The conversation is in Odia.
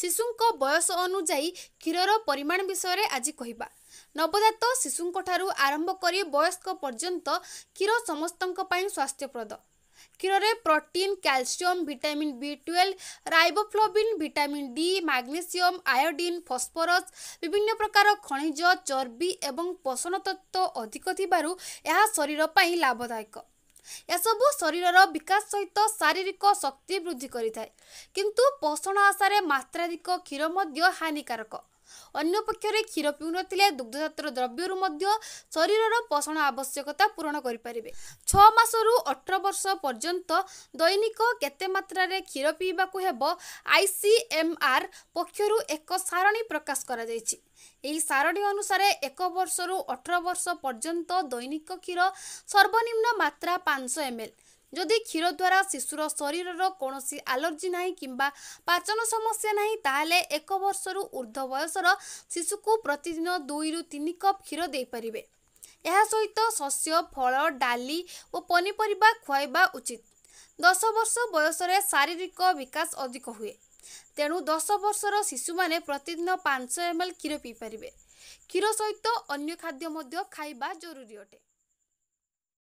ଶିଶୁଙ୍କ ବୟସ ଅନୁଯାୟୀ କ୍ଷୀରର ପରିମାଣ ବିଷୟରେ ଆଜି କହିବା ନବଜାତ ଶିଶୁଙ୍କଠାରୁ ଆରମ୍ଭ କରି ବୟସ୍କ ପର୍ଯ୍ୟନ୍ତ କ୍ଷୀର ସମସ୍ତଙ୍କ ପାଇଁ ସ୍ୱାସ୍ଥ୍ୟପ୍ରଦ କ୍ଷୀରରେ protein calcium vitamin B twelve riboflavin vitamin D magnesium iodine phosphorus ବିଭିନ୍ନ ପ୍ରକାର ଖଣିଜ ଚର୍ବି ଏବଂ ପୋଷଣ ତତ୍ତ୍ୱ ଅଧିକ ଥିବାରୁ ଏହା ଶରୀର ପାଇଁ ଲାଭଦାୟକ ଏସବୁ ଶରୀରର ବିକାଶ ସହିତ ଶାରୀରିକ ଶକ୍ତି ବୃଦ୍ଧି କରିଥାଏ କିନ୍ତୁ ପୋଷଣ ଆଶାରେ ମାତ୍ରାଧିକ କ୍ଷୀର ମଧ୍ୟ ହାନିକାରକ ଅନ୍ୟପକ୍ଷରେ କ୍ଷୀର ପିଉନଥିଲେ ଦୁଗ୍ଧଜାତ ଦ୍ରବ୍ୟରୁ ମଧ୍ୟ ଶରୀରର ପୋଷଣ ଆବଶ୍ୟକତା ପୂରଣ କରିପାରିବେ ଛଅ ମାସରୁ ଅଠର ବର୍ଷ ପର୍ଯ୍ୟନ୍ତ ଦୈନିକ କେତେ ମାତ୍ରାରେ କ୍ଷୀର ପିଇବାକୁ ହେବ ଆଇସିଏମ୍ଆର୍ ପକ୍ଷରୁ ଏକ ସାରଣୀ ପ୍ରକାଶ କରାଯାଇଛି ଏହି ସାରଣୀ ଅନୁସାରେ ଏକ ବର୍ଷରୁ ଅଠର ବର୍ଷ ପର୍ଯ୍ୟନ୍ତ ଦୈନିକ କ୍ଷୀର ସର୍ବନିମ୍ନ ମାତ୍ରା ପାଞ୍ଚଶହ ଏମ୍ ଏଲ୍ ଯଦି କ୍ଷୀର ଦ୍ୱାରା ଶିଶୁର ଶରୀରର କୌଣସି ଆଲର୍ଜି ନାହିଁ କିମ୍ବା ପାଚନ ସମସ୍ୟା ନାହିଁ ତାହେଲେ ଏକ ବର୍ଷରୁ ଉର୍ଦ୍ଧ ବୟସର ଶିଶୁକୁ ପ୍ରତିଦିନ ଦୁଇରୁ ତିନି କପ୍ କ୍ଷୀର ଦେଇପାରିବେ ଏହା ସହିତ ଶସ୍ୟ ଫଳ ଡାଲି ଓ ପନିପରିବା ଖୁଆଇବା ଉଚିତ ଦଶ ବର୍ଷ ବୟସରେ ଶାରୀରିକ ବିକାଶ ଅଧିକ ହୁଏ ତେଣୁ ଦଶ ବର୍ଷର ଶିଶୁମାନେ ପ୍ରତିଦିନ ପାଞ୍ଚ ଏମ୍ ଏଲ୍ କ୍ଷୀର ପିଇପାରିବେ କ୍ଷୀର ସହିତ ଅନ୍ୟ ଖାଦ୍ୟ ମଧ୍ୟ ଖାଇବା ଜରୁରୀ ଅଟେ